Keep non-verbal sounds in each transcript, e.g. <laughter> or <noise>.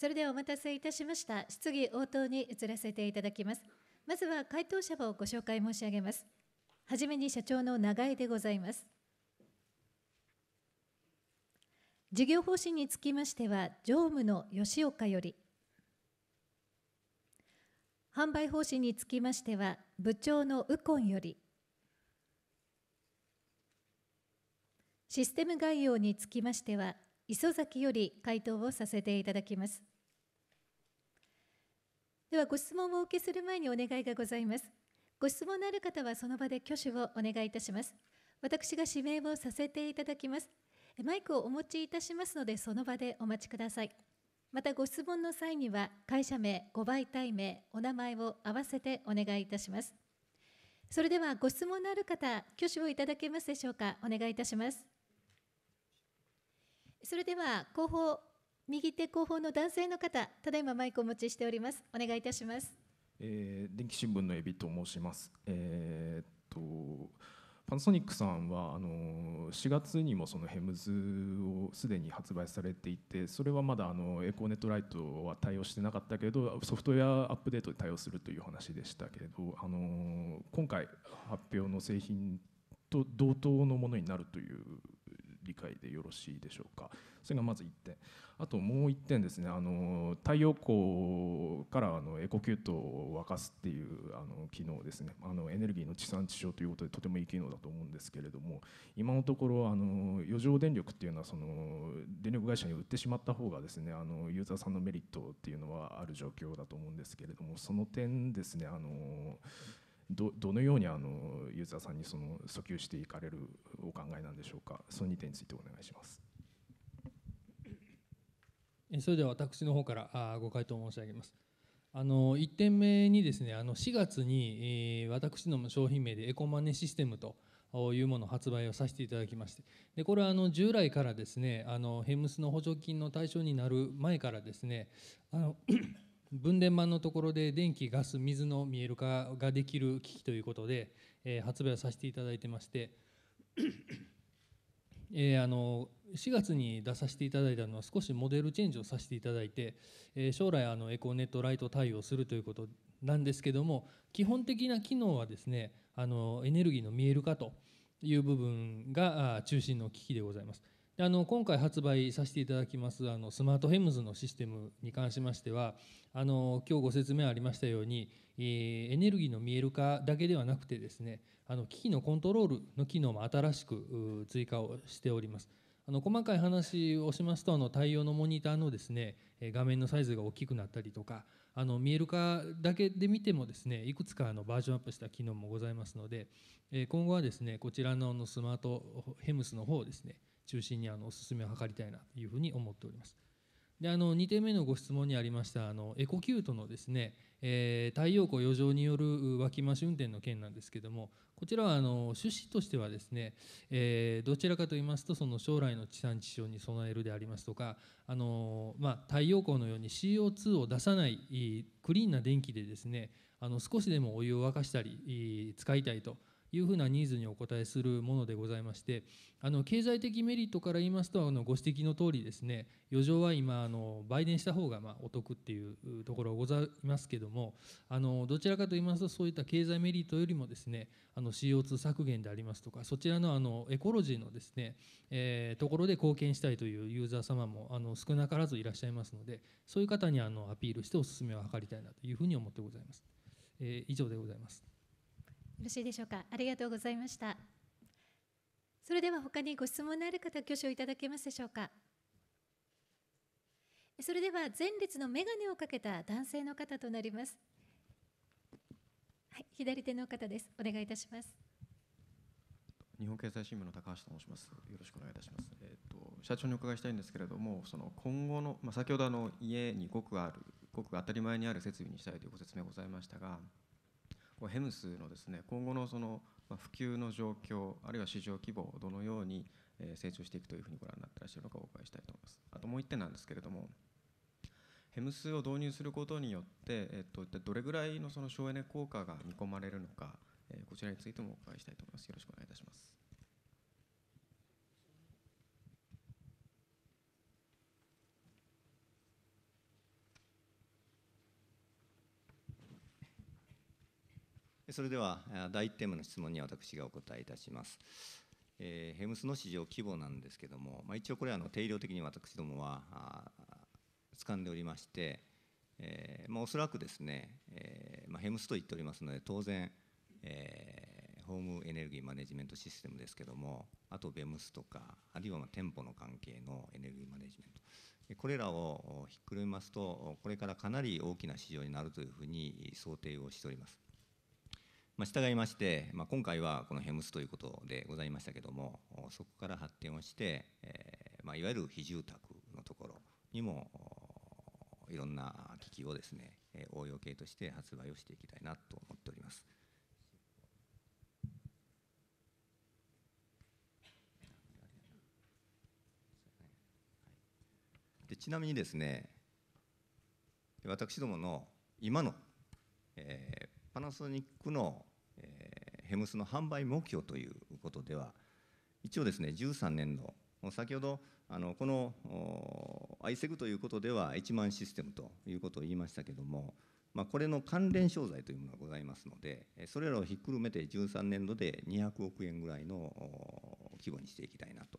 それではお待たせいたしました質疑応答に移らせていただきますまずは回答者をご紹介申し上げますはじめに社長の長井でございます事業方針につきましては常務の吉岡より販売方針につきましては部長の右近よりシステム概要につきましては磯崎より回答をさせていただきますではご質問をお受けする前にお願いがございます。ご質問のある方はその場で挙手をお願いいたします。私が指名をさせていただきます。マイクをお持ちいたしますのでその場でお待ちください。またご質問の際には会社名、ご媒体名、お名前を合わせてお願いいたします。それではご質問のある方、挙手をいただけますでしょうか。お願いいたします。それでは広報右手後方の男性の方、ただいまマイクをお持ちしております。お願いいたします。えー、電気新聞のエビと申します。えー、っと。パナソニックさんはあの4月にもそのヘムズをすでに発売されていてそれはまだあのエコーネットライトは対応してなかったけどソフトウェアアップデートで対応するという話でしたけれどあの今回発表の製品と同等のものになるという理解でよろしいでしょうかそれがまず1点あともう1点ですねあの太陽光からあのエコキュートを沸かすっていうあの機能ですねあのエネルギーの地産地消ということでとてもいい機能だと思うんですけれども今のところあの余剰電力っていうのはその電力会社に売ってしまった方がですねあのユーザーさんのメリットっていうのはある状況だと思うんですけれどもその点ですねあの、うんどどのようにあのユーザーさんにその訴求していかれるお考えなんでしょうかその2点についてお願いしますそれでは私の方からご回答申し上げますあの1点目にですねあの4月に私の商品名でエコマネシステムというもの発売をさせていただきましてでこれはあの従来からですねあのヘムスの補助金の対象になる前からですねあの分電盤のところで電気ガス水の見える化ができる機器ということで、えー、発売をさせていただいてまして <coughs> えー、あの4月に出させていただいたのは少しモデルチェンジをさせていただいて、えー、将来あのエコネットライト対応するということなんですけども基本的な機能はですねあのエネルギーの見える化という部分が中心の機器でございます。あの今回発売させていただきますあのスマートヘムズのシステムに関しましてはあの今日ご説明ありましたように、えー、エネルギーの見える化だけではなくてですねあの機器のコントロールの機能も新しく追加をしております。あの細かい話をしますとあの対応のモニターのですね画面のサイズが大きくなったりとかあの見える化だけで見てもですねいくつかのバージョンアップした機能もございますので今後はですねこちらのスマートヘムスの方をですね中心にあのお勧めを図りたいなというふうに思っております。であの2点目のご質問にありましたあのエコキュートのですね、えー、太陽光余剰による脇増し運転の件なんですけどもこちらはあの趣旨としてはですね、えー、どちらかと言いますとその将来の地産地消に備えるでありますとかあの、まあ、太陽光のように CO2 を出さないクリーンな電気でですねあの少しでもお湯を沸かしたり使いたいと。いうふうなニーズにお応えするものでございましてあの経済的メリットから言いますとあのご指摘の通りですね余剰は今あの売電した方がまあお得っていうところがございますけどもあのどちらかと言いますとそういった経済メリットよりもですねあの CO2 削減でありますとかそちらのあのエコロジーのですね、えところで貢献したいというユーザー様もあの少なからずいらっしゃいますのでそういう方にあのアピールしてお勧めを図りたいなというふうに思ってございます。え以上でございます。よろしいでしょうかありがとうございましたそれでは他にご質問のある方挙手をいただけますでしょうかそれでは前列の眼鏡をかけた男性の方となりますはい、左手の方ですお願いいたします日本経済新聞の高橋と申します。よろしくお願いいたします。えっ、ー、と社長にお伺いしたいんですけれども、その今後のまあ、先ほどあの家にごくあるごく当たり前にある設備にしたいというご説明ございましたが、ヘムスのですね今後のその普及の状況あるいは市場規模をどのように成長していくというふうにご覧になってらっしゃるのかお伺いしたいと思います。あともう1点なんですけれどもヘムスを導入することによって、えっと、どれぐらいのその省エネ効果が見込まれるのか、えこちらについてもお伺いしたいと思います。よろしくお願いいたします。それでは第1点目の質問に私がお答えいたします。えー、ヘムスの市場規模なんですけども、まあ、一応これはあの定量的に私どもは掴んでおりまして、えーまあ、おそらくですね、えーまあ、ヘムスと言っておりますので当然、えー、ホームエネルギーマネジメントシステムですけどもあとベムスとかあるいはまあ店舗の関係のエネルギーマネジメントこれらをひっくるめますとこれからかなり大きな市場になるというふうに想定をしております。まあ、従いまして、まあ、今回はこのヘムスということでございましたけどもそこから発展をして、えーまあ、いわゆる非住宅のところにもいろんな機器をですね応用系として発売をしていきたいなと思っております。でちなみにですね私どもの今の、えー、パナソニックのヘムスの販売目標ということでは一応ですね13年度先ほどあのこの ISEG ということでは1万システムということを言いましたけども、まあ、これの関連商材というものがございますのでそれらをひっくるめて13年度で200億円ぐらいの規模にしていきたいなと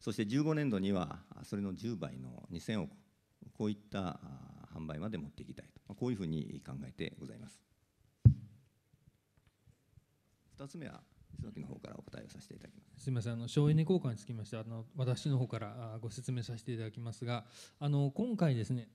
そして15年度にはそれの10倍の2000億こういった販売まで持っていきたいとこういうふうに考えてございます。2つ目は磯崎の方からお答えをさせていただきますすみませんあの省エネ効果につきましてあの私の方からご説明させていただきますがあの今回ですね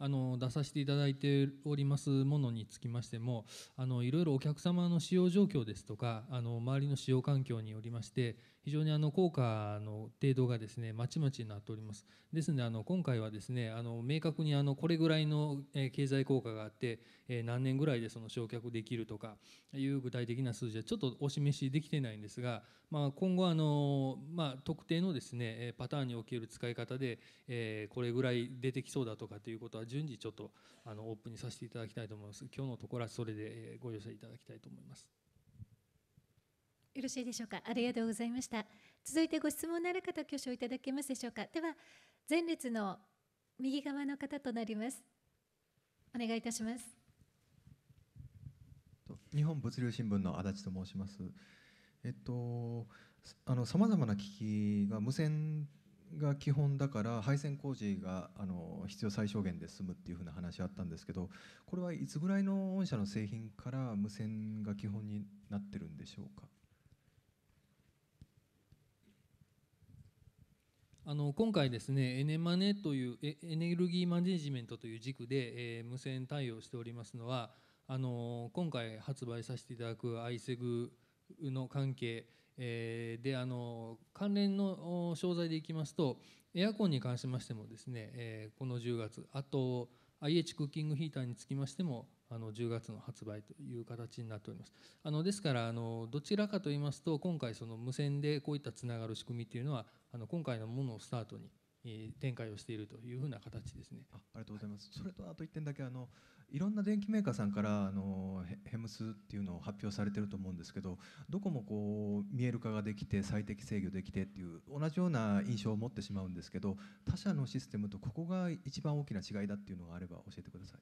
あの出させていただいておりますものにつきましてもあのいろいろお客様の使用状況ですとかあの周りの使用環境によりまして非常にあの効果の程度がですねまちまちになっておりますですのであの今回はですねあの明確にあのこれぐらいの経済効果があって何年ぐらいでその焼却できるとかいう具体的な数字はちょっとお示しできてないんですが、まあ、今後あの、まあ、特定のですねパターンにおける使い方で、えこれぐらい出てきそうだとかということは順次ちょっとあのオープンにさせていただきたいと思います今日のところはそれでご容赦いただきたいと思います。よろしいでしょうかありがとうございました続いてご質問のある方挙手いただけますでしょうかでは前列の右側の方となりますお願いいたします日本物流新聞の足立と申しますえっとさまざまな機器が無線が基本だから配線工事があの必要最小限で済むっていうふうな話あったんですけどこれはいつぐらいの御社の製品から無線が基本になってるんでしょうかあの今回ですねエネマネというエネルギーマネジメントという軸で、えー、無線対応しておりますのはあの今回発売させていただく iSEG の関係、えー、であの関連の商材でいきますとエアコンに関しましてもですね、えー、この10月あと IH クッキングヒーターにつきましてもあの10月の発売という形になっておりますあのですからあのどちらかと言いますと今回その無線でこういったつながる仕組みというのはあの今回のものをスタートに展開をしているというふうな形ですね。あありがとうございます。それとあと1点だけあのいろんな電機メーカーさんからあのヘムスっていうのを発表されてると思うんですけど、どこもこう見える化ができて最適制御できてっていう同じような印象を持ってしまうんですけど、他社のシステムとここが一番大きな違いだっていうのがあれば教えてください。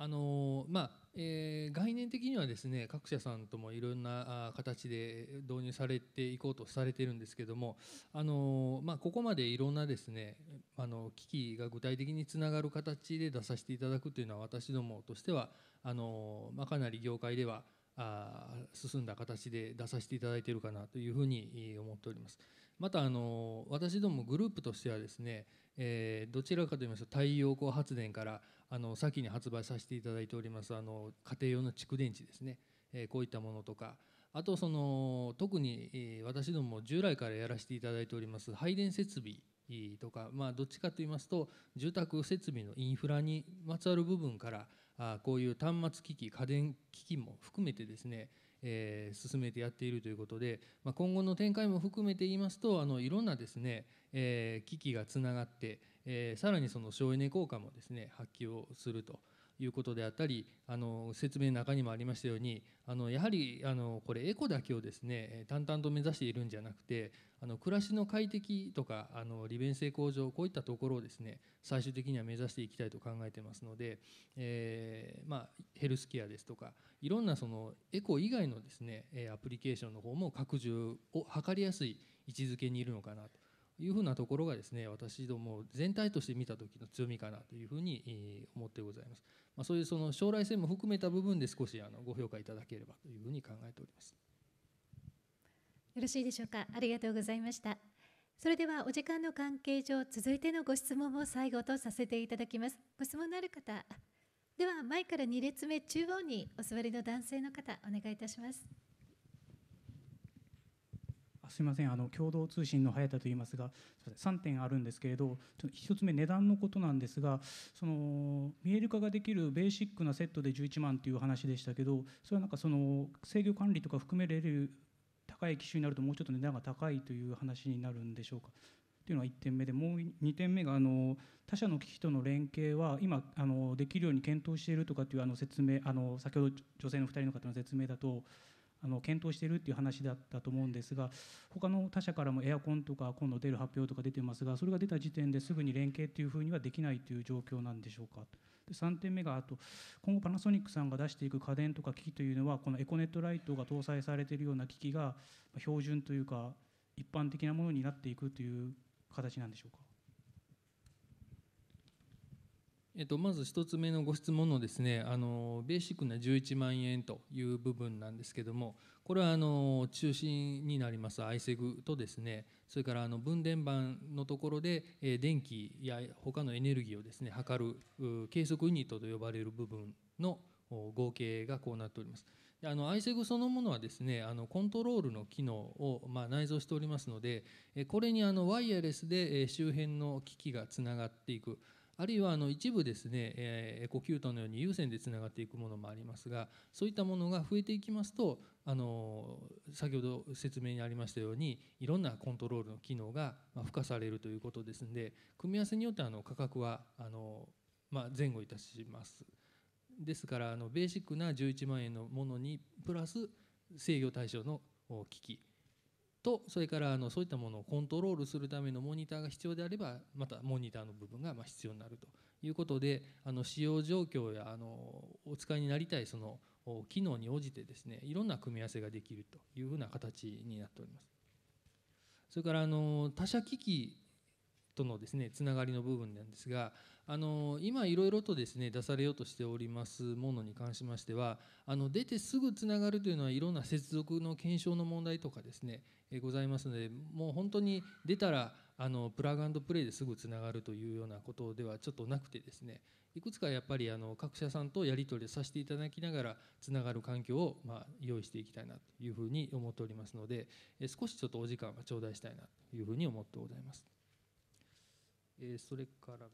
あのまあえー、概念的にはですね各社さんともいろんな形で導入されていこうとされてるんですけどもあの、まあ、ここまでいろんなですねあの機器が具体的につながる形で出させていただくというのは私どもとしてはあの、まあ、かなり業界ではあ進んだ形で出させていただいているかなというふうに思っております。またあの私どもグループとしてはですね、えー、どちらかと言いますと太陽光発電からあの先に発売させていただいておりますあの家庭用の蓄電池ですね、えー、こういったものとかあとその特に私ども従来からやらせていただいております配電設備とか、まあ、どっちかと言いますと住宅設備のインフラにまつわる部分からあこういう端末機器家電機器も含めてですねえー、進めてやっているということで、まあ、今後の展開も含めて言いますとあのいろんなですね、えー、機器がつながって、えー、さらにその省エネ効果もですね発揮をすると。いうことであったりあの説明の中にもありましたようにあのやはりあのこれエコだけをですね淡々と目指しているんじゃなくてあの暮らしの快適とかあの利便性向上こういったところをですね最終的には目指していきたいと考えてますので、えー、まあ、ヘルスケアですとかいろんなそのエコ以外のですねアプリケーションの方も拡充を図りやすい位置づけにいるのかなと。いうふうなところがですね私ども全体として見た時の強みかなというふうに思ってございます、まあ、そういうその将来性も含めた部分で少しあのご評価いただければというふうに考えておりますよろしいでしょうかありがとうございましたそれではお時間の関係上続いてのご質問を最後とさせていただきますご質問のある方では前から2列目中央にお座りの男性の方お願いいたしますすみませんあの共同通信の早田と言いますが3点あるんですけれど1つ目値段のことなんですがその見える化ができるベーシックなセットで11万という話でしたけどそれはなんかその制御管理とか含めれる高い機種になるともうちょっと値段が高いという話になるんでしょうか。というのが1点目でもう2点目があの他社の機器との連携は今あのできるように検討しているとかっていうあの説明あの先ほど女性の2人の方の説明だとあの検討しているっていう話だったと思うんですが他の他社からもエアコンとか今度出る発表とか出てますがそれが出た時点ですぐに連携っていうふうにはできないという状況なんでしょうか。で3点目があと今後パナソニックさんが出していく家電とか機器というのはこのエコネットライトが搭載されているような機器が標準というか一般的なものになっていくという形なんでしょうか。えっと、まず1つ目のご質問のですねあのベーシックな11万円という部分なんですけどもこれはあの中心になります ISEG とですねそれからあの分電盤のところで電気や他のエネルギーをですね測る計測ユニットと呼ばれる部分の合計がこうなっております。あの ISEG そのものはですねあのコントロールの機能をまあ内蔵しておりますのでこれにあのワイヤレスで周辺の機器がつながっていくあるいはあの一部ですね、えー、エコキュートのように有線でつながっていくものもありますがそういったものが増えていきますとあの先ほど説明にありましたようにいろんなコントロールの機能が付加されるということですので組み合わせによってあの価格はあの、まあ、前後いたします。ですからあのベーシックな11万円のものにプラス制御対象の機器とそれからあのそういったものをコントロールするためのモニターが必要であればまたモニターの部分がま必要になるということであの使用状況やあのお使いになりたいその機能に応じてですねいろんな組み合わせができるというふうな形になっております。それからあの他社機器とのですねつながりの部分なんですがあの今いろいろとですね出されようとしておりますものに関しましてはあの出てすぐつながるというのはいろんな接続の検証の問題とかですねえございますのでもう本当に出たらあのプラグプレイですぐつながるというようなことではちょっとなくてですねいくつかやっぱりあの各社さんとやり取りをさせていただきながらつながる環境をま用意していきたいなというふうに思っておりますので少しちょっとお時間は頂戴したいなというふうに思ってございます。えー、それから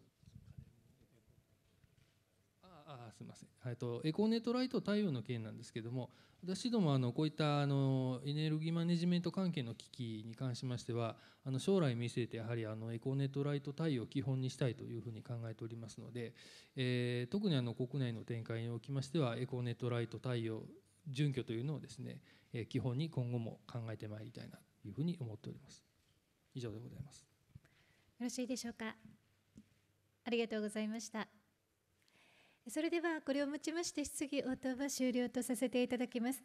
ああすみません、えっと、エコネットライト太陽の件なんですけども私どもあのこういったあのエネルギーマネジメント関係の危機に関しましてはあの将来見据えてやはりあのエコネットライト太陽を基本にしたいというふうに考えておりますので、えー、特にあの国内の展開におきましてはエコネットライト太陽準拠というのをですね、え基本に今後も考えてまいりたいなというふうに思っております。以上でございます。よろしいでしょうかありがとうございましたそれではこれをもちまして質疑応答は終了とさせていただきます